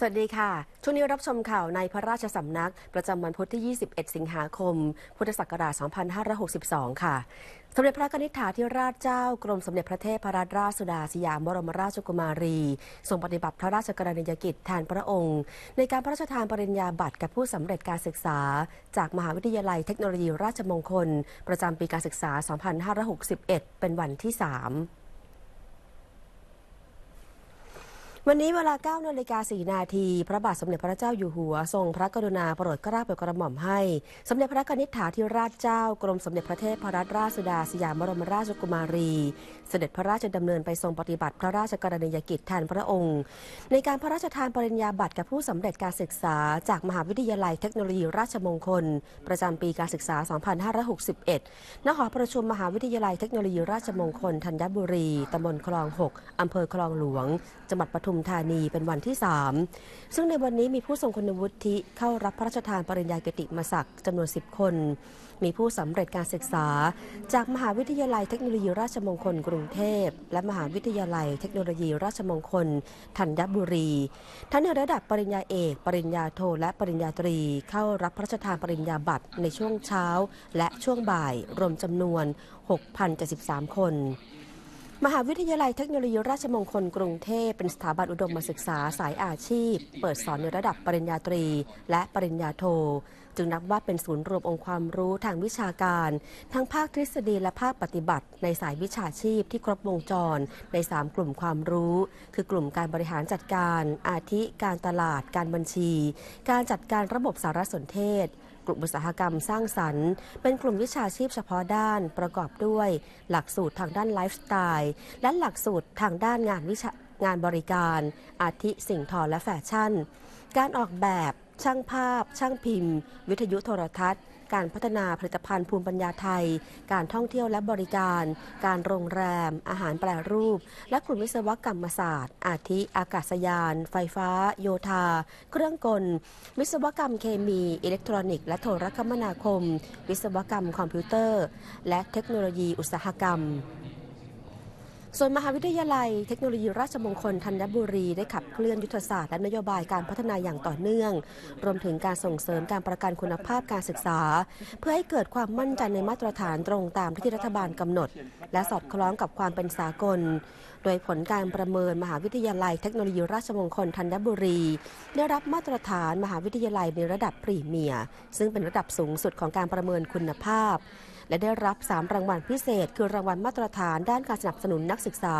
สวัสดีค่ะช่วงนี้รับชมข่าวในพระราชสำนักประจำวันพุธที่ 21 สิงหาคม พุทธศักราช 2562 ค่ะ สมเด็จพระนิธิถาธิราชเจ้ากรมสมเด็จพระเทพรัตนราชสุดาสยามบรมราชกุมารี ทรงปฏิบัติพระราชกรณียกิจแทนพระองค์ ในการพระราชทานปริญญาบัตรกับผู้สำเร็จการศึกษา จากมหาวิทยาลัยเทคโนโลยีราชมงคลประจำปีการศึกษา 2561 เป็นวันที่ 3วันนี้เวลา9นาฬิกา4นาทีพระบาท สมเด็จพระเจ้าอยู่หัว ทรงพระกรุณาโปรดเกล้าโปรดกระหม่อมให้ สมเด็จพระนิษฐาธิราชเจ้ากรมสมเด็จพระเทพรัตนราชสุดาสยามบรมราชกุมารี เสด็จพระราชดำเนินไปทรงปฏิบัติพระราชกรณียกิจแทนพระองค์ ในการพระราชทานปริญญาบัตรกับผู้สำเร็จการศึกษาจากมหาวิทยาลัยเทคโนโลยีราชมงคลประจาปีการศึกษา 2561 ณ หอประชุมมหาวิทยาลัยเทคโนโลยีราชมงคลธัญบุรี ตำบลคลอง 6อำเภอคลองหลวง จังหวัดปทุมุมธานีเป็นวันที่ 3 ซึ่งในวันนี้มีผู้ทรงคุณวุฒิเข้ารับพระราชทานปริญญาเกติมศักดิ์จำนวน 10 คน มีผู้สำเร็จการศึกษา จากมหาวิทยาลัยเทคโนโลยีราชมงคลกรุงเทพและมหาวิทยาลัย เทคโนโลยี ราชมงคลธัญบุรี ทั้งในระดับปริญญาเอก ปริญญาโทและปริญญาตรีเข้ารับพระราชทานปริญญาบัตรในช่วงเช้าและช่วงบ่ายรวมจำนวน6,073คนมหาวิทยาลัยเทคโนโลยีราชมงคลกรุงเทพ เป็นสถาบันอุดมศึกษาสายอาชีพ เปิดสอนในระดับปริญญาตรี และปริญญาโท จึงนับว่าเป็นศูนย์รวมองค์ความรู้ทางวิชาการ ทั้งภาคทฤษฎีและภาคปฏิบัติในสายวิชาชีพที่ครบวงจรใน3กลุ่มความรู้ คือกลุ่มการบริหารจัดการ อาทิการตลาด การบัญชี การจัดการระบบสารสนเทศกลุ่มอุตสาหกรรมสร้างสรรค์ เป็นกลุ่มวิชาชีพเฉพาะด้านประกอบด้วยหลักสูตรทางด้านไลฟ์สไตล์ และหลักสูตรทางด้านงานวิชางานบริการ อาทิสิ่งทอและแฟชั่น การออกแบบช่างภาพ ช่างพิมพ์ วิทยุโทรทัศน์การพัฒนาผลิตภัณฑ์ภูมิปัญญาไทย การท่องเที่ยวและบริการ การโรงแรม อาหารแปรรูป และกลุ่มวิศวกรรมศาสตร์ อาทิ อากาศยาน ไฟฟ้า โยธาเครื่องกล วิศวกรรมเคมีอิเล็กทรอนิกส์และโทรคมนาคม วิศวกรรมคอมพิวเตอร์ และเทคโนโลยีอุตสาหกรรมส่วนมหาวิทยาลัยเทคโนโลยีราชมงคลธัญบุรีได้ขับเคลื่อนยุทธศาสตร์และนโยบายการพัฒนาอย่างต่อเนื่อง รวมถึงการส่งเสริมการประกันคุณภาพการศึกษา เพื่อให้เกิดความมั่นใจในมาตรฐานตรงตามที่รัฐบาลกำหนด และสอดคล้องกับความเป็นสากล โดยผลการประเมินมหาวิทยาลัยเทคโนโลยีราชมงคลธัญบุรี ได้รับมาตรฐานมหาวิทยาลัยในระดับพรีเมียร์ซึ่งเป็นระดับสูงสุดของการประเมินคุณภาพและได้รับ3รางวัลพิเศษ คือรางวัลมาตรฐานด้านการสนับสนุนนักศึกษา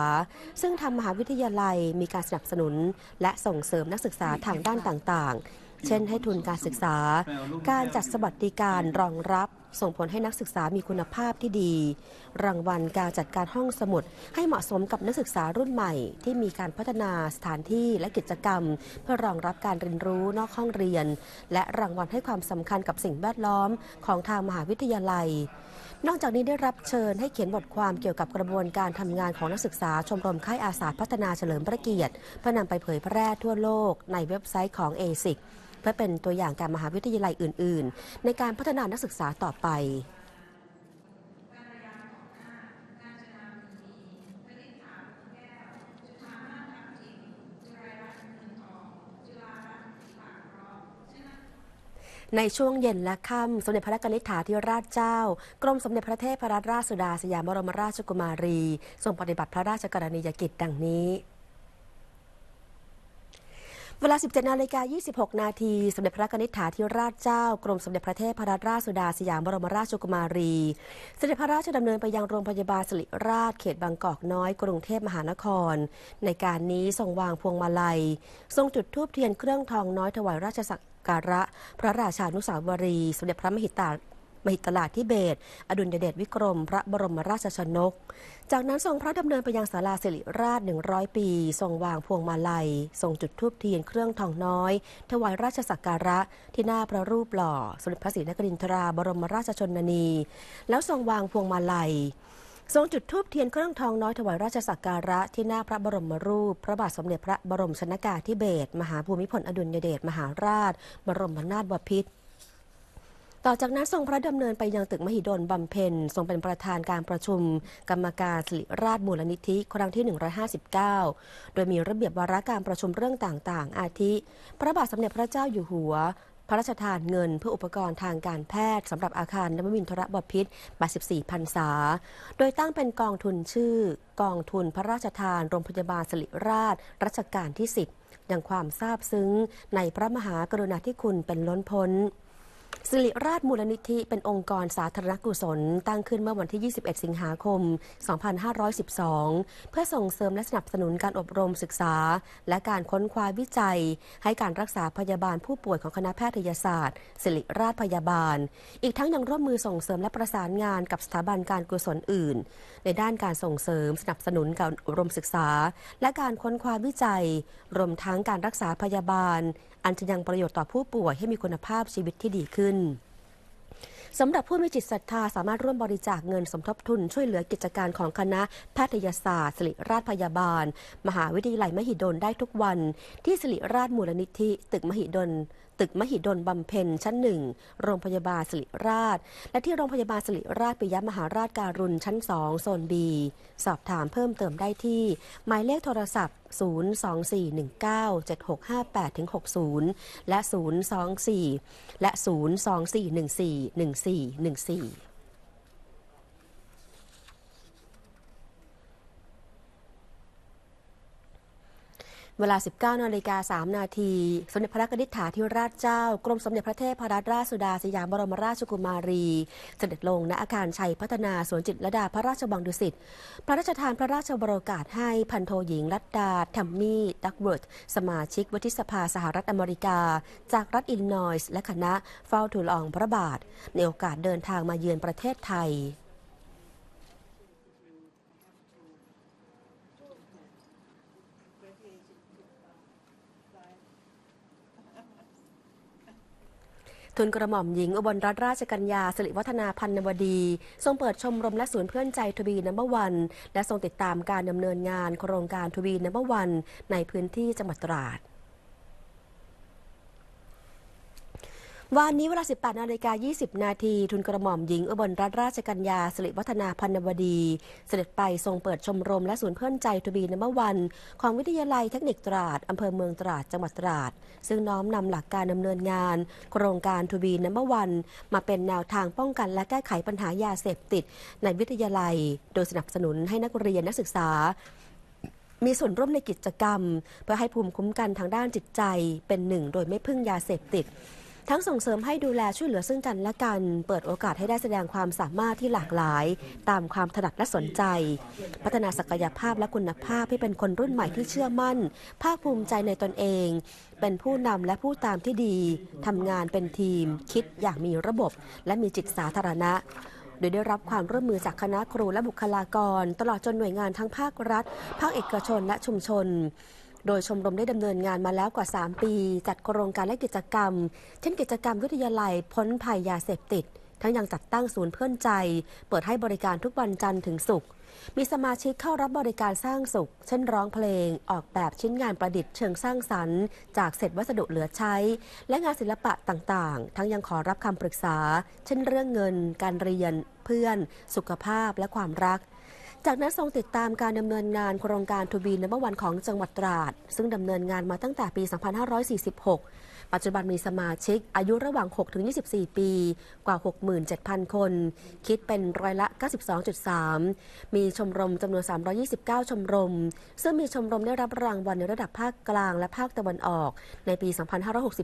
ซึ่งทางมหาวิทยาลัยมีการสนับสนุน และส่งเสริมนักศึกษาทางด้านต่างๆ เช่นให้ทุนการศึกษา การจัดสวัสดิการรองรับส่งผลให้นักศึกษามีคุณภาพที่ดี รางวัลการจัดการห้องสมุดให้เหมาะสมกับนักศึกษารุ่นใหม่ ที่มีการพัฒนา สถานที่และกิจกรรม เพื่อรองรับการเรียนรู้นอกห้องเรียน และรางวัลให้ความสำคัญกับสิ่งแวดล้อมของทางมหาวิทยาลัยนอกจากนี้ได้รับเชิญให้เขียนบทความเกี่ยวกับกระบวนการทำงานของนักศึกษาชมรมค่ายอาสาพัฒนาเฉลิมพระเกียรติเพื่อนำไปเผยแพร่ทั่วโลกในเว็บไซต์ของ ASIC เพื่อเป็นตัวอย่างการมหาวิทยาลัยอื่นๆ ในการพัฒนานักศึกษาต่อไปในช่วงเย็นและค่ำสมเด็จพระกนิษฐาธิราชเจ้า กรมสมเด็จพระเทพรัตนราชสุดาสยามบรมราชกุมารีทรงปฏิบัติพระราชกรณียกิจดังนี้ เวลา 17นาฬิกา26นาทีสมเด็จพระกนิษฐาธิราชเจ้ากรมสมเด็จพระเทพรัราชสุดาสยามบรมราชกุมารีสมเด็จพระราชดำเนินไปยังโรงพยาบาลสิริราชเขตบางกอกน้อยกรุงเทพมหานคร ในการนี้ทรงวางพวงมาลัย ทรงจุดธูปเทียนเครื่องทองน้อยถวายราชสักการะพระราชานุสาวรีสมเด็จพระมหิตามหิตลาธิเบศอดุลยเดชวิกรม พระบรมราชชนก จากนั้นทรงพระดำเนินไปยังศาลาสิริราช100ปีทรงวางพวงมาลัยทรงจุดธูปเทียนเครื่องทองน้อย ถวายราชสักการะที่หน้าพระรูปหล่อ สมเด็จพระศรีนครินทราบรมราชชนนี แล้วทรงวางพวงมาลัยทรงจุดธูปเทียนเครื่องทองน้อยถวายราชสักการะที่หน้าพระบรมรูป พระบาทสมเด็จพระบรมชนากาธิเบศรมหาภูมิพลอดุลยเดชมหาราช บรมนาถบพิตรต่อจากนั้นทรงพระดำเนินไปยังตึกมหิดลบำเพ็ญทรงเป็นประธานการประชุมกรรมการสิริราชมูลนิธิครั้งที่ 159 โดยมีระเบียบวาระการประชุมเรื่องต่าง ๆ อาทิ พระบาทสมเด็จพระเจ้าอยู่หัวพระราชทานเงินเพื่ออุปกรณ์ทางการแพทย์สำหรับอาคารนวมินทรบพิษ84พันษา โดยตั้งเป็นกองทุนชื่อกองทุนพระราชทานโรงพยาบาลสิริราชรัชกาลที่10ดังความซาบซึ้งในพระมหากรุณาธิคุณเป็นล้นพ้นสิริราชมูลนิธิ เป็นองค์กรสาธารณกุศล ตั้งขึ้นเมื่อวันที่ 21 สิงหาคม 2512 เพื่อส่งเสริมและสนับสนุนการอบรมศึกษา และการค้นคว้าวิจัย ให้การรักษาพยาบาลผู้ป่วยของคณะแพทยศาสตร์ สิริราชพยาบาล อีกทั้งยังร่วมมือส่งเสริมและประสานงานกับสถาบันการกุศลอื่น ในด้านการส่งเสริมสนับสนุนการอบรมศึกษา และการค้นคว้าวิจัย รวมทั้งการรักษาพยาบาล อันจะยังประโยชน์ต่อผู้ป่วยให้มีคุณภาพชีวิตที่ดีขึ้นึ้นสำหรับผู้มีจิตศรัทธาสามารถร่วมบริจาคเงินสมทบทุนช่วยเหลือกิจการของคณะแพทยศาสตร์สิริราชพยาบาล มหาวิทยาลัยมหิดลได้ทุกวัน ที่สิริราชมูลนิธิ ตึกมหิดลตึกมหิดลบำเพ็ญชั้นหนึ่ง โรงพยาบาลสิริราช และที่โรงพยาบาลสิริราชปิยมหาราชการุณชั้นสองโซนบีสอบถามเพิ่มเติมได้ที่ หมายเลขโทรศัพท์ 024197658-60 และ 024และ 024141414เวลา 19นาฬิกา3นาที สมเด็จพระนิธิถาธิราชเจ้ากรมสมเด็จพระเทพรัตนราชสุดาสยามบรมราชกุมารี เสด็จลง ณอาคารชัยพัฒนา สวนจิตรดาพระราชบังดุสิต พระราชทานพระราชบรมกาศให้ พันโทหญิงรัตดาทัมมี่ดักเวิร์ดสมาชิกวุฒิสภาสหรัฐอเมริกา จากรัฐอิลลินอยส์และคณะเฝ้าทูลอองพระบาทในโอกาสเดินทางมาเยือนประเทศไทยทุนกระหม่อมหญิงอุบลรัตนราชกัญญาสิริวัฒนาพันนวดีทรงเปิดชมรมและศูนย์เพื่อนใจทวีนัมเบอร์วัน และทรงติดตามการดำเนินงานโครงการทวีนัมเบอร์วันในพื้นที่จังหวัดตราดวันนี้เวลา18นาฬิกา 20 นาทีทุนกระหม่อมหญิงอุบลรัตนราชกัญญาสิริวัฒนาพันวดี เสด็จไปทรงเปิดชมรมและศูนย์เพื่อนใจทบีนมวัน ของวิทยาลัยเทคนิคตราดอำเภอเมืองตราดจังหวัดตราดซึ่งน้อมนำหลักการดำเนินงาน โครงการทบีนมวัน มาเป็นแนวทางป้องกันและแก้ไขปัญหายาเสพติด ในวิทยาลัย โดยสนับสนุนให้นักเรียนนักศึกษา มีส่วนร่วมในกิจกรรม เพื่อให้ภูมิคุ้มกันทางด้านจิตใจเป็นหนึ่งโดยไม่พึ่งยาเสพติดทั้งส่งเสริมให้ดูแลช่วยเหลือซึ่งกันและกัน เปิดโอกาสให้ได้แสดงความสามารถที่หลากหลาย ตามความถนัดและสนใจ พัฒนาศักยภาพและคุณภาพ ให้เป็นคนรุ่นใหม่ที่เชื่อมั่น ภาคภูมิใจในตนเอง เป็นผู้นำและผู้ตามที่ดีทำงานเป็นทีม คิดอย่างมีระบบ และมีจิตสาธารณะ โดยได้รับความร่วมมือจากคณะครูและบุคลากร ตลอดจนหน่วยงานทั้งภาครัฐ ภาคเอกชนและชุมชนโดยชมรมได้ดำเนินงานมาแล้วกว่า 3 ปี จัดโครงการและกิจกรรม เช่นกิจกรรมวิทยาลัยพ้นภัยยาเสพติด ทั้งยังจัดตั้งศูนย์เพื่อนใจ เปิดให้บริการทุกวันจันทร์ถึงศุกร์มีสมาชิกเข้ารับบริการสร้างสุข เช่นร้องเพลงออกแบบชิ้นงานประดิษฐ์เชิงสร้างสรรค์จากเศษวัสดุเหลือใช้ และงานศิลปะต่างๆ ทั้งยังขอรับคำปรึกษา เช่นเรื่องเงิน การเรียนเพื่อน สุขภาพและความรักจากนั้นทรงติดตามการดำเนินงานโครงการทูบีนัเบวันของจังหวัดตราดซึ่งดำเนินงานมาตั้งแต่ปี 2546ปัจจุบันมีสมาชิกอายุระหว่าง 6-24 ปี กว่า 67,000 คน คิดเป็นร้อยละ 92.3 มีชมรมจำนวน 329 ชมรม ซึ่งมีชมรมได้รับรางวัลในระดับภาคกลางและภาคตะวันออกในปี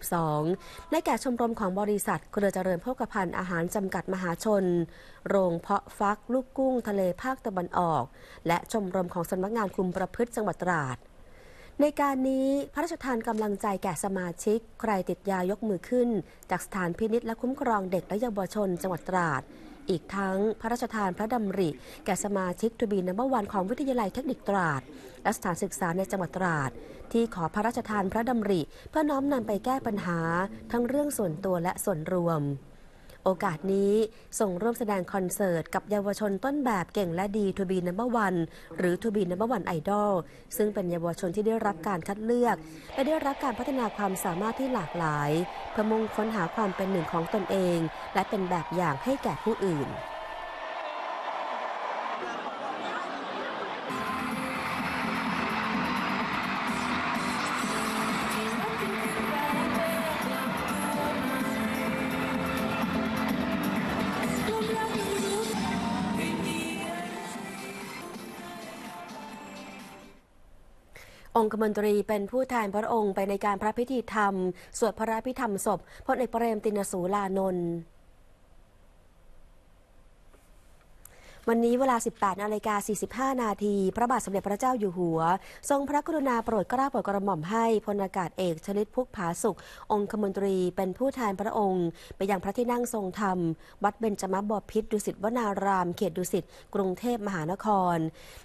2562 ได้แก่ชมรมของบริษัทเครือเจริญพกพันฑ์อาหารจำกัดมหาชน โรงเพาะฟักลูกกุ้งทะเลภาคตะวันออก และชมรมของสำนักงานคุมประพฤติจังหวัดตราดในการนี้พระราชทานกำลังใจแก่สมาชิกใครติดยายกมือขึ้น จากสถานพินิษและคุ้มครองเด็กและเยาวชนจังหวัดตราด อีกทั้งพระราชทานพระดำริ แก่สมาชิกทูบีนัมเบอร์วันของวิทยาลัยเทคนิคตราด และสถานศึกษาในจังหวัดตราดที่ขอพระราชทานพระดำริ เพื่อน้อมนำไปแก้ปัญหาทั้งเรื่องส่วนตัวและส่วนรวมโอกาสนี้ส่งร่วมแสดงคอนเสิร์ตกับเยาวชนต้นแบบเก่งและดีทูบีนัมเบอร์วันหรือทูบีนัมเบอร์วันไอดอลซึ่งเป็นเยาวชนที่ได้รับการคัดเลือก และได้รับการพัฒนาความสามารถที่หลากหลายเพื่อมุ่งค้นหาความเป็นหนึ่งของตนเอง และเป็นแบบอย่างให้แก่ผู้อื่นองคมนตรี เป็นผู้แทนพระองค์ไปในการพระพิธีธรรมสวดพระพิธรรมศพพลเอกเปรมตินสูลานนท์วันนี้เวลา 18นาฬิกา45นาที พระบาทสมเด็จพระเจ้าอยู่หัว ทรงพระกรุณาโปรดเกล้าโปรดกระหม่อมให้พลอากาศเอกชลิตพุกผาสุข องคมนตรี เป็นผู้แทนพระองค์ ไปยังพระที่นั่งทรงธรรม วัดเบญจมบพิตรดุสิตวนาราม เขตดุสิตกรุงเทพมหานคร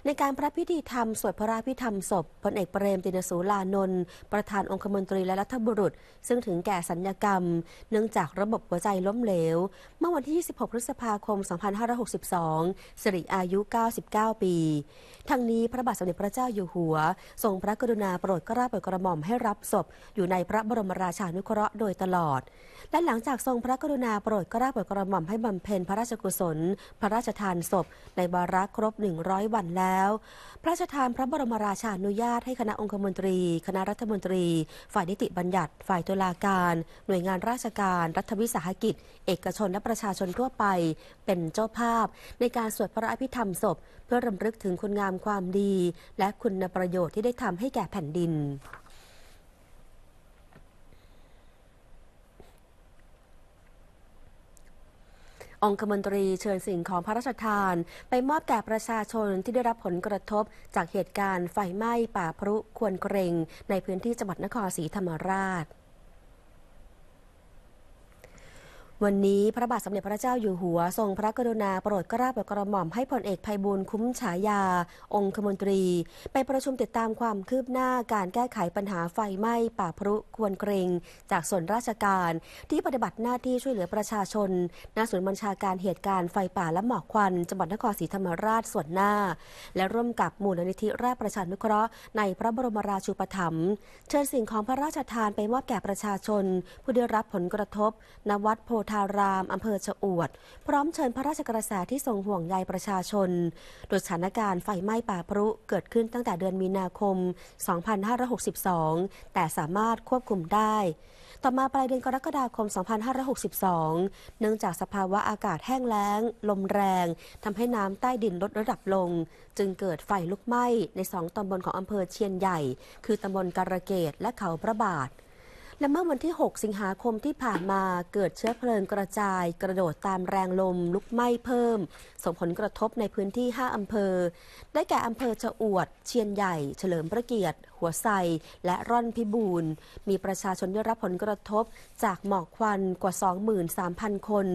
ในการพระพิธีธรรม สวดพระราพิธรรมศพพลเอกเปรมตินสูลานนท์ประธานองคมนตรีและรัฐบุรุษ ซึ่งถึงแก่สัญญกรรม เนื่องจากระบบหัวใจล้มเหลว เมื่อวันที่26พฤษภาคม 2562สิริอายุ 99 ปี ทั้งนี้พระบาทสมเด็จพระเจ้าอยู่หัว ทรงพระกรุณาโปรดกระราโปรดกระหม่อมให้รับศพอยู่ในพระบรมราชานุเคราะห์โดยตลอด และหลังจากทรงพระกรุณาโปรดกระราโปรดกระหม่อมให้บำเพ็ญพระราชกุศล พระราชทานศพ ในบารักครบ 100 วันแล้ว พระราชทานพระบรมราชานุญาตให้คณะองคมนตรี คณะรัฐมนตรี ฝ่ายนิติบัญญัติฝ่ายตุลาการ หน่วยงานราชการ รัฐวิสาหกิจ เอกชนและประชาชนทั่วไปเป็นเจ้าภาพในการวดพระอภิธรรมศพเพื่อรำลึกถึงคุณงามความดี และคุณประโยชน์ที่ได้ทำให้แก่แผ่นดิน องคมนตรีเชิญสิ่งของพระราชทานไปมอบแก่ประชาชนที่ได้รับผลกระทบจากเหตุการณ์ไฟไหม้ป่าพรุควรเกรง ในพื้นที่จังหวัดนครศรีธรรมราชวันนี้พระบาทสมเด็จพระเจ้าอยู่หัวทรงพระกรุณาโปรดกราบและกระหม่อมให้พลเอกไพบูลคุ้มฉายาองคมนตรี ไปประชุมติดตามความคืบหน้าการแก้ไขปัญหาไฟไหม้ป่าพรุควรเกรง จากส่วนราชการที่ปฏิบัติหน้าที่ช่วยเหลือประชาชนณศูนย์บัญชาการเหตุการณ์ไฟป่าและหมอกควันจังหวัดนครศรีธรรมราชส่วนหน้า และร่วมกับมูลนิธิราชประชานุเคราะห์ใน พระบรมราชูปถัมภ์เชิญสิ่งของพระราชทานไปมอบแก่ประชาชน ผู้ได้รับผลกระทบณวัดโพธารามอำเภอชะอวด พร้อมเชิญพระราชกระแสที่ทรงห่วงใยประชาชน โดยสถานการณ์ไฟไหม้ป่าพรุเกิดขึ้นตั้งแต่เดือนมีนาคม 2562 แต่สามารถควบคุมได้ ต่อมาปลายเดือนกรกฎาคม 2562 เนื่องจากสภาวะอากาศแห้งแล้ง ลมแรง ทำให้น้ำใต้ดินลดระดับลง จึงเกิดไฟลุกไหม้ในสองตำบลของอำเภอเชียนใหญ่ คือตำบลการะเกดและเขาพระบาทและเมื่อวันที่ 6 สิงหาคมที่ผ่านมาเกิดเชื้อเพลิงกระจายกระโดดตามแรงลมลุกไหม้เพิ่มส่งผลกระทบในพื้นที่ 5 อำเภอ ได้แก่อำเภอชะอวด เชียนใหญ่ เฉลิมพระเกียรติ หัวไซและร่อนพิบูรณ์ มีประชาชนได้รับผลกระทบจากหมอกควันกว่า 23,000 คน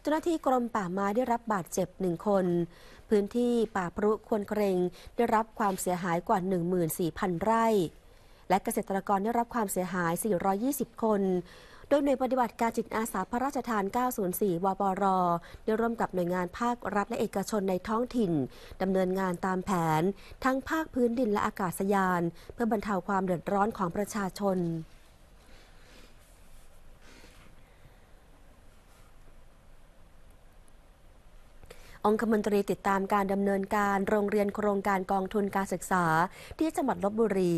เจ้าหน้าที่กรมป่าไม้ได้รับบาดเจ็บหนึ่งคน พื้นที่ป่าพรุควนเกรงได้รับความเสียหายกว่า 14,000 ไร่และเกษตรกรได้รับความเสียหาย 420 คน โดยหน่วยปฏิบัติการจิตอาสาพระราชทาน 904 วปรได้ร่วมกับหน่วยงานภาครัฐและเอกชนในท้องถิ่นดำเนินงานตามแผนทั้งภาคพื้นดินและอากาศยานเพื่อบรรเทาความเดือดร้อนของประชาชน องคมนตรีติดตามการดำเนินการโรงเรียนโครงการกองทุนการศึกษา ที่จังหวัดลบบุรี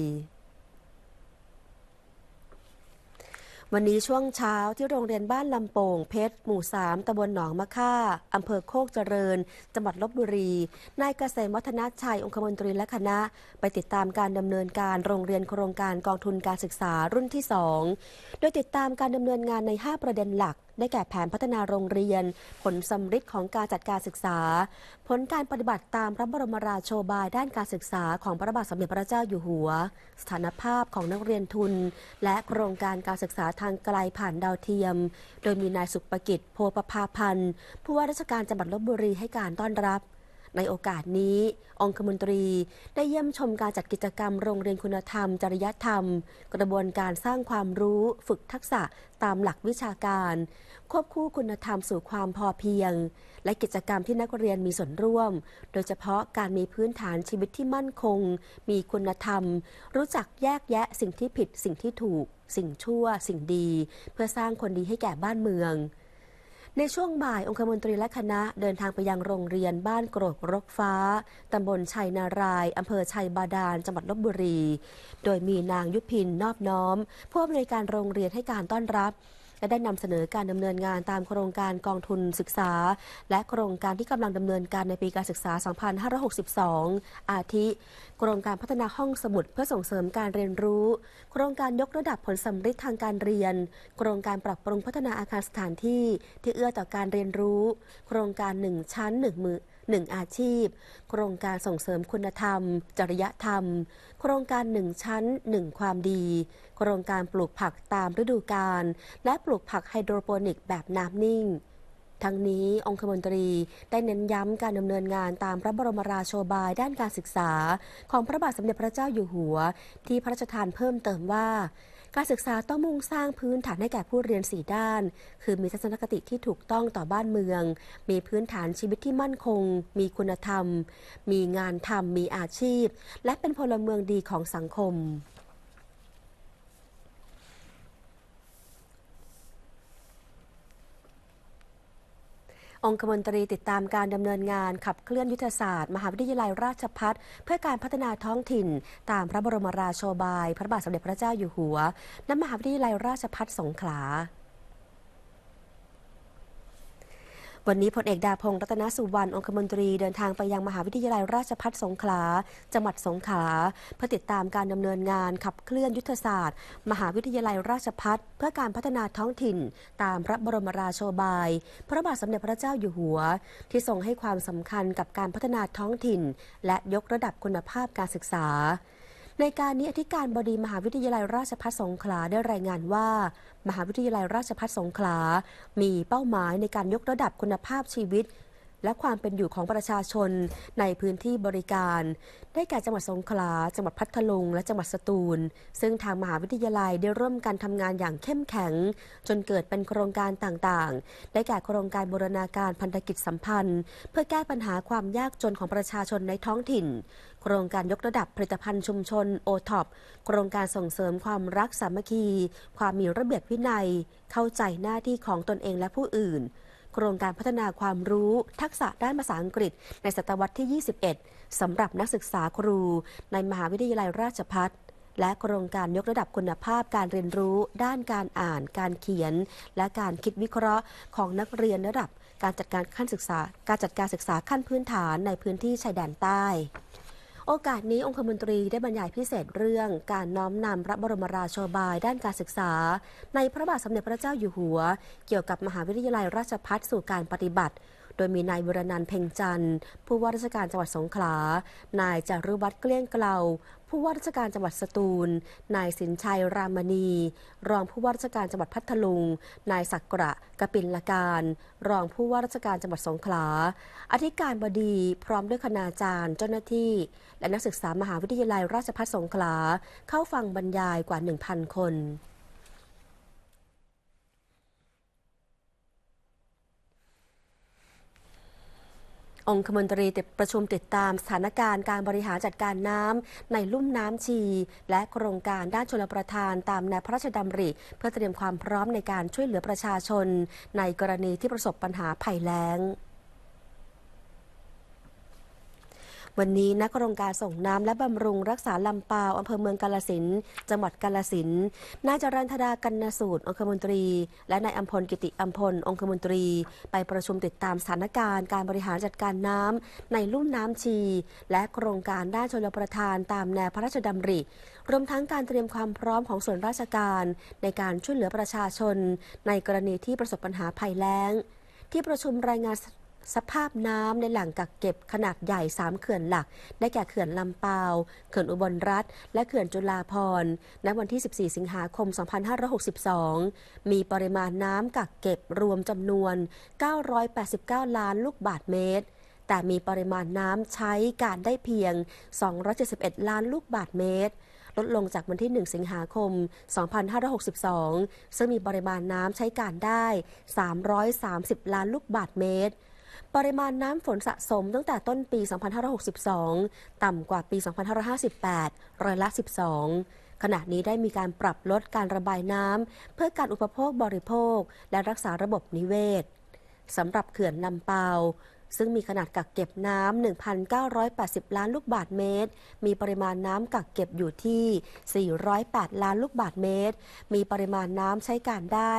วันนี้ช่วงเช้าที่โรงเรียนบ้านลำโป่ง เพชรหมู่สามตำบลหนองมะค่าอำเภอโคกเจริญจังหวัดลบบุรี นายเกษมวัฒนชัยองคมนตรีและคณะ ไปติดตามการดำเนินการโรงเรียนโครงการกองทุนการศึกษารุ่นที่ 2 โดยติดตามการดำเนินงานใน 5 ประเด็นหลักได้แก่แผนพัฒนาโรงเรียนผลสำฤทธิ์ของการจัดการศึกษา ผลการปฏิบัติตามพระบรมราโชบายด้านการศึกษาของพระบาทสมเด็จพระเจ้าอยู่หัว สถานภาพของนักเรียนทุนและโครงการการศึกษาทางไกลผ่านดาวเทียม โดยมีนายสุปกิจโพปพาพันธ์ผู้ว่าราชการจังหวัดลบบุรีให้การต้อนรับในโอกาสนี้ องคมนตรีได้เยี่ยมชมการจัดกิจกรรมโรงเรียนคุณธรรม จริยธรรม กระบวนการสร้างความรู้ฝึกทักษะตามหลักวิชาการ ควบคู่คุณธรรมสู่ความพอเพียง และกิจกรรมที่นักเรียนมีส่วนร่วม โดยเฉพาะการมีพื้นฐานชีวิตที่มั่นคง มีคุณธรรม รู้จักแยกแยะสิ่งที่ผิดสิ่งที่ถูก สิ่งชั่ว สิ่งดี เพื่อสร้างคนดีให้แก่บ้านเมืองในช่วงบ่ายองคมนตรีและคณะเดินทางไปยังโรงเรียนบ้านโกรกรกฟ้า ตำบลชัยนาราย อำเภอชัยบาดาลจังหวัดลบบุรี โดยมีนางยุพิน นอบน้อมผู้อำนวยการโรงเรียนให้การต้อนรับและได้นำเสนอการดำเนินงานตามโครงการกองทุนศึกษา และโครงการที่กำลังดำเนินการในปีการศึกษา 2562 อาทิ โครงการพัฒนาห้องสมุดเพื่อส่งเสริมการเรียนรู้ โครงการยกระดับผลสัมฤทธิ์ทางการเรียน โครงการปรับปรุงพัฒนาอาคารสถานที่ที่เอื้อต่อการเรียนรู้ โครงการ 1 ชั้น 1มือหนึ่งอาชีพ โครงการส่งเสริมคุณธรรม จริยธรรม โครงการหนึ่งชั้นหนึ่งความดี โครงการปลูกผักตามฤดูกาลและปลูกผักไฮโดรโปนิกแบบน้ำนิ่ง ทั้งนี้องคมนตรีได้เน้นย้ำการดำเนินงานตามพระบรมราโชบายด้านการศึกษาของพระบาทสมเด็จพระเจ้าอยู่หัวที่พระราชทานเพิ่มเติมว่าการศึกษาต้องมุ่งสร้างพื้นฐานให้แก่ผู้เรียน4ด้าน คือมีทัศนคติที่ถูกต้องต่อบ้านเมือง มีพื้นฐานชีวิตที่มั่นคง มีคุณธรรม มีงานทำ มีอาชีพ และเป็นพลเมืองดีของสังคมองคมนตรีติดตามการดำเนินงานขับเคลื่อนยุทธศาสตร์ มหาวิทยาลัยราชพัฒเพื่อการพัฒนาท้องถิ่นตามพระบรมราโชบาย พระบาทสมเด็จพระเจ้าอยู่หัวณมหาวิทยาลัยราชพัฒสงขลาวันนี้พลเอกดาพงศ์รัตนสุวรรณองคมนตรีเดินทางไปยังมหาวิทยาลัยราชพัฒสงขลาจังหวัดสงขลาเพื่อติดตามการดำเนินงานขับเคลื่อนยุทธศาสตร์ มหาวิทยาลัยราชพัฒเพื่อการพัฒนาท้องถิ่น ตามพระบรมราโชบาย พระบาทสมเด็จพระเจ้าอยู่หัว ที่ทรงให้ความสำคัญกับการพัฒนาท้องถิ่น และยกระดับคุณภาพการศึกษาในการนี้อธิการบดีมหาวิทยาลัยราชภัฏสงขลาได้รายงานว่า มหาวิทยาลัยราชภัฏสงขลามีเป้าหมายในการยกระดับคุณภาพชีวิต และความเป็นอยู่ของประชาชนในพื้นที่บริการ ได้แก่จังหวัดสงขลาจังหวัดพัทลุงและจังหวัดสตูล ซึ่งทางมหาวิทยาลัยได้ร่วมกันทำงานอย่างเข้มแข็ง จนเกิดเป็นโครงการต่างๆ ได้แก่โครงการบูรณาการพันธกิจสัมพันธ์ เพื่อแก้ปัญหาความยากจนของประชาชนในท้องถิ่นโครงการยกระดับผลิตภัณฑ์ชุมชนโอท็อปโครงการส่งเสริมความรักสามัคคี ความมีระเบียบวินัย เข้าใจหน้าที่ของตนเองและผู้อื่น โครงการพัฒนาความรู้ทักษะด้านภาษาอังกฤษในศตวรรษที่ 21 สำหรับนักศึกษาครูในมหาวิทยาลัยราชพัฒและโครงการยกระดับคุณภาพการเรียนรู้ด้านการอ่าน การเขียน และการคิดวิเคราะห์ของนักเรียนระดับการจัดการขั้นศึกษา การจัดการศึกษาขั้นพื้นฐานในพื้นที่ชายแดนใต้โอกาสนี้องคมนตรีได้บรรยายพิเศษเรื่องการน้อมนำพระบรมราโชบายด้านการศึกษา ในพระบาทสมเด็จพระเจ้าอยู่หัว เกี่ยวกับมหาวิทยาลัยราชพัฒสู่การปฏิบัติโดยมีนายบุรนันเพ่งจันทร์ ผู้ว่าราชการจังหวัดสงขลา นายจารุวัตรเกลี้ยงเกลาผู้ว่าราชการจังหวัดสตูล นายสินชัยรามณี รองผู้ว่าราชการจังหวัดพัทลุง นายศักระกปินละการรองผู้ว่าราชการจังหวัดสงขลาอธิการบดีพร้อมด้วยคณาจารย์เจ้าหน้าที่ และนักศึกษามหาวิทยาลัยราชภัฏสงขลาเข้าฟังบรรยายกว่า 1,000 คนองคมนตรีติดประชุมติดตามสถานการณ์การบริหารจัดการน้ำในลุ่มน้ำชีและโครงการด้านชลประทานตามแนวพระราชดำริเพื่อเตรียมความพร้อมในการช่วยเหลือประชาชนในกรณีที่ประสบปัญหาภัยแล้งวันนี้นักโครงการส่งน้ำและบำรุงรักษาลำปาวอำเภอเมืองกาลสินจังหวัดกาลสินนายจรัญธดากันนสูตร องคมนตรี และนายอัมพลกิติอัมพลองคมนตรี ไปประชุมติดตามสถานการณ์ การบริหารจัดการน้ำในลุ่มน้ำชี และโครงการด้านชลประทานตามแนวพระราชดำริ รวมทั้งการเตรียมความพร้อมของส่วนราชการ ในการช่วยเหลือประชาชนในกรณีที่ประสบปัญหาภัยแล้ง ที่ประชุมรายงานสภาพน้ำในแหล่งกักเก็บขนาดใหญ่ 3 เขื่อนหลัก ได้แก่เขื่อนลำเปาเขื่อนอุบลรัฐ และเขื่อนจุฬาพรณวันที่ 14 สิงหาคม 2562 มีปริมาณน้ำกักเก็บรวมจำนวน 989 ล้านลูกบาทเมตร แต่มีปริมาณน้ำใช้การได้เพียง271ล้านลูกบาทเมตร ลดลงจากวันที่ 1 สิงหาคม 2562 ซึ่งมีปริมาณน้ำใช้การได้ 330ล้านลูกบาทเมตรปริมาณน้ำฝนสะสมตั้งแต่ต้นปี 2562 ต่ำกว่าปี 2558ร้อยละ 12 ขณะนี้ได้มีการปรับลดการระบายน้ำเพื่อการอุปโภคบริโภค และรักษาระบบนิเวศสำหรับเขื่อนลำเปาซึ่งมีขนาดกักเก็บน้ำ1,980 ล้านลูกบาทเมตร มีปริมาณน้ำกักเก็บอยู่ที่ 408 ล้านลูกบาทเมตร มีปริมาณน้ำใช้การได้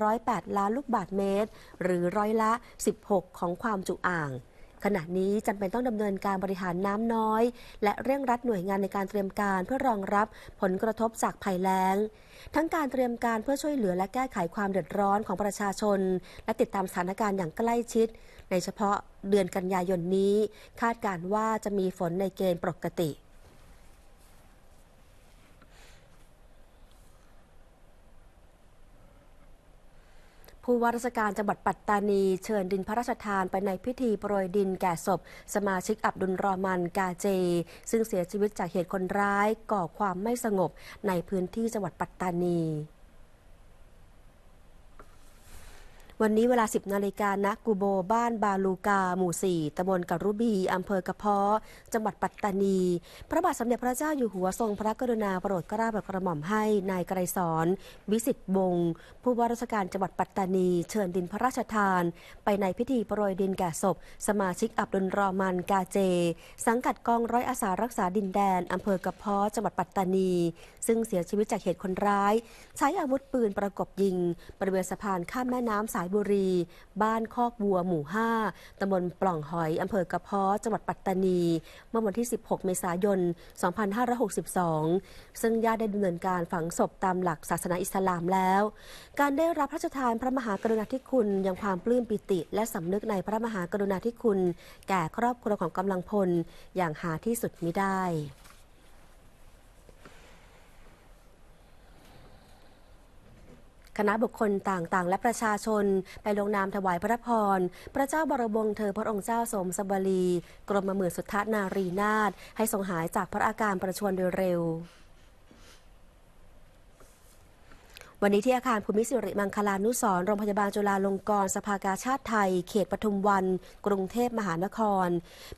308 ล้านลูกบาทเมตร หรือร้อยละ 16 ของความจุอ่างขณะนี้จำเป็นต้องดำเนินการบริหารน้ำน้อย และเร่งรัดหน่วยงานในการเตรียมการเพื่อรองรับผลกระทบจากภัยแล้ง ทั้งการเตรียมการเพื่อช่วยเหลือและแก้ไขความเดือดร้อนของประชาชน และติดตามสถานการณ์อย่างใกล้ชิด ในเฉพาะเดือนกันยายนนี้ คาดการว่าจะมีฝนในเกณฑ์ปกติผู้ว่าราชการจังหวัดปัตตานีเชิญดินพระราชทานไปในพิธีโปรยดินแก่ศพ สมาชิกอับดุลรอมันกาเจ ซึ่งเสียชีวิตจากเหตุคนร้ายก่อความไม่สงบในพื้นที่จังหวัดปัตตานีวันนี้เวลา 10นาฬิกาณกูโบบ้าน บาลูกาหมู่4ตำบลกรุบี อำเภอกระเพาะจังหวัดปัตตานี พระบาทสมเด็จพระเจ้าอยู่หัวทรงพระกรุณาโปรดเกล้าโปรกระหม่อมให้นายไกรสอน วิสิทธิ์งผู้ว่าราชการจังหวัดปัตตานีเชิญดินพระราชทาน ไปในพิธีโปรยดินแก่ศพ สมาชิกอับดุลรอมันกาเจ สังกัดกองร้อยอาสารักษาดินแดนอำเภอกระเพาะจังหวัดปัตตานี ซึ่งเสียชีวิตจากเหตุคนร้าย ใช้อาวุธปืนประกบยิงบริเวณสะพานข้ามแม่น้ำสายบุรี บ้านคอกบัว หมู่5ตำบลปล่องหอยอำเภอกระเพาะจังหวัดปัตตานี เมื่อวันที่ 16 เมษายน 2562 ซึ่งญาติได้ดำเนินการฝังศพตามหลักศาสนาอิสลามแล้ว การได้รับพระราชทานพระมหากรุณาธิคุณยังความปลื้มปิติและสำนึกในพระมหากรุณาธิคุณแก่ครอบครัวของกำลังพลอย่างหาที่สุดมิได้คณะบุคคลต่างๆ และประชาชน ไปลงนามถวายพระพร พระเจ้าบรมวงศ์เธอพระองค์เจ้าสมสบรีกรมมือสุทธนารีนาถให้ทรงหายจากพระอาการประชวรโดยเร็ววันนี้ที่อาคารภูมิสิริมังคลานุสรโรงพยาบาลจุฬาลงกรณ์สภากาชาติไทย เขตปทุมวัน กรุงเทพมหานคร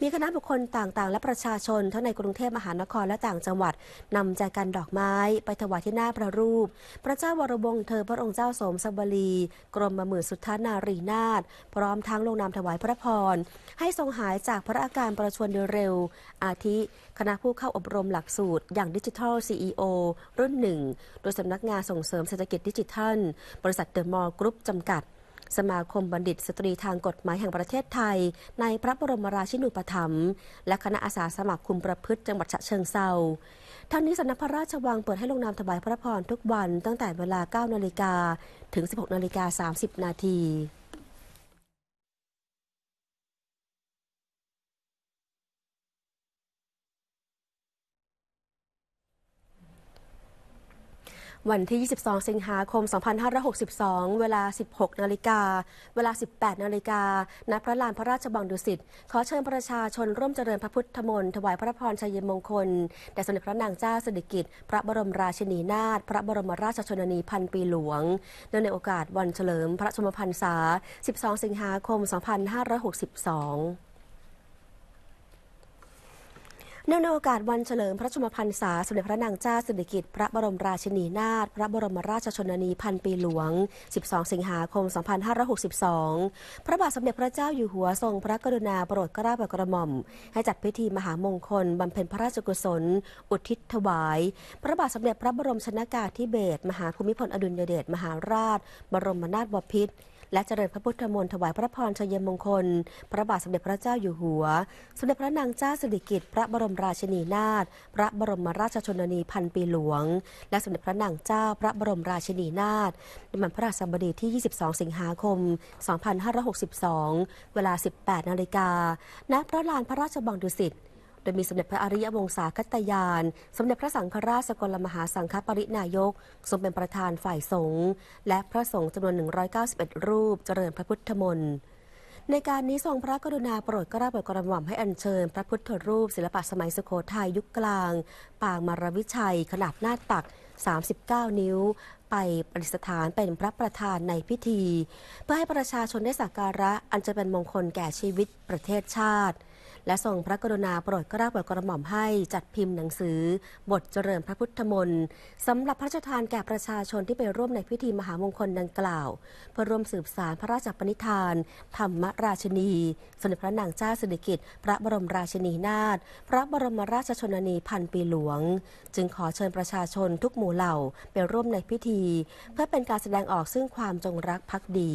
มีคณะบุคคลต่างๆและประชาชนทั้งในกรุงเทพมหานครและต่างจังหวัด นำใจกันดอกไม้ไปถวายที่หน้าพระรูป พระเจ้าวรวงเธอพระองค์เจ้าสมสบรี กรมหมื่นสุทธานารีนาถพร้อมทั้งลงนามถวายพระพรให้ทรงหายจากพระอาการประชวรโดยเร็ว อาทิคณะผู้เข้าอบรมหลักสูตรอย่างดิจิทัล CEO รุ่นหนึ่งโดยสำนักงานส่งเสริมเศรษฐกิจดิจิทัลบริษัทเดอะมอลล์กรุ๊ปจำกัด สมาคมบัณฑิตสตรีทางกฎหมายแห่งประเทศไทย ในพระบรมราชินูปถัมภ์และคณะอาสาสมัครคุมประพฤติจังหวัดฉะเชิงเซาทั้งนี้สำนักพระราชวังเปิดให้ลงนามถวายพระพรทุกวันตั้งแต่เวลา9นาฬิกาถึง 16นาฬิกา30นาทีวันที่ 22 สิงหาคม 2562 เวลา 16 นาฬิกา เวลา 18 นาฬิกาณพระลานพระราชบังดุสิต ขอเชิญประชาชนร่วมเจริญพระพุทธมนต์ ถวายพระพรชัยมงคล แด่สมเด็จพระนางเจ้าสิริกิติ์ พระบรมราชินีนาถ พระบรมราชชนนีพันปีหลวงเนื่องในโอกาสวันเฉลิมพระชมพรรษา 12 สิงหาคม 2562เนื่องในโอกาสวันเฉลิม พระชมพรรษาสมเด็จพระนางเจ้าสิริกิติ์พระบรมราชินีนาถพระบรมราชชนนีพันปีหลวง 12 สิงหาคม 2562 พระบาทสมเด็จพระเจ้าอยู่หัวทรงพระกรุณาโปรดเกล้าโปรดกระหม่อมให้จัดพิธีมหามงคลบำเพ็ญพระราชกุศล อุทิศถวายพระบาทสมเด็จพระบรมชนากาธิเบศรมหาภูมิพลอดุลยเดชมหาราช บรมนาถบพิตรและเจริญพระพุทธมนต์ถวายพระพรชัยมงคลพระบาทสมเด็จพระเจ้าอยู่หัว สมเด็จพระนางเจ้าสิริกิติ์พระบรมราชินีนาถพระบรมราชชนนีพันปีหลวง และสมเด็จพระนางเจ้าพระบรมราชินีนาถในวันพระราชบดีที่ 22 สิงหาคม 2562 เวลา 18 นาฬิกาณพระลานพระราชบังดุสิตโดยมีสมเด็จพระอริยวงศาคตยาน สมเด็จพระสังฆราชสกลมหาสังฆปรินายก ทรงเป็นประธานฝ่ายสงฆ์และพระสงฆ์จำนวน 191 รูปเจริญพระพุทธมนต์ในการนี้ทรงพระกรุณาโปรดกระเบิดกระหม่อมให้อัญเชิญ พระพุทธรูปศิลปะสมัยสุโขทัยยุคกลาง ปางมารวิชัยขนาดหน้าตัก 39 นิ้ว ไปปริสถานเป็นพระประธานในพิธีเพื่อให้ประชาชนได้สักการะอันจะเป็นมงคลแก่ชีวิตประเทศชาติและทรงพระกรุณาโปรดกราบโกรกระหม่อมให้จัดพิมพ์หนังสือ บทเจริญพระพุทธมนต์สำหรับพระราชทานแก่ประชาชนที่ไปร่วมในพิธีมหามงคลดังกล่าวเพื่อร่วมสืบสารพระราชปณิธานธรรมราชนีสมเด็จพระนางเจ้าสิริกิติ์พระบรมราชินีนาถพระบรมราชชนนีพันปีหลวง จึงขอเชิญประชาชนทุกหมู่เหล่าไปร่วมในพิธี เพื่อเป็นการแสดงออกซึ่งความจงรักภักดี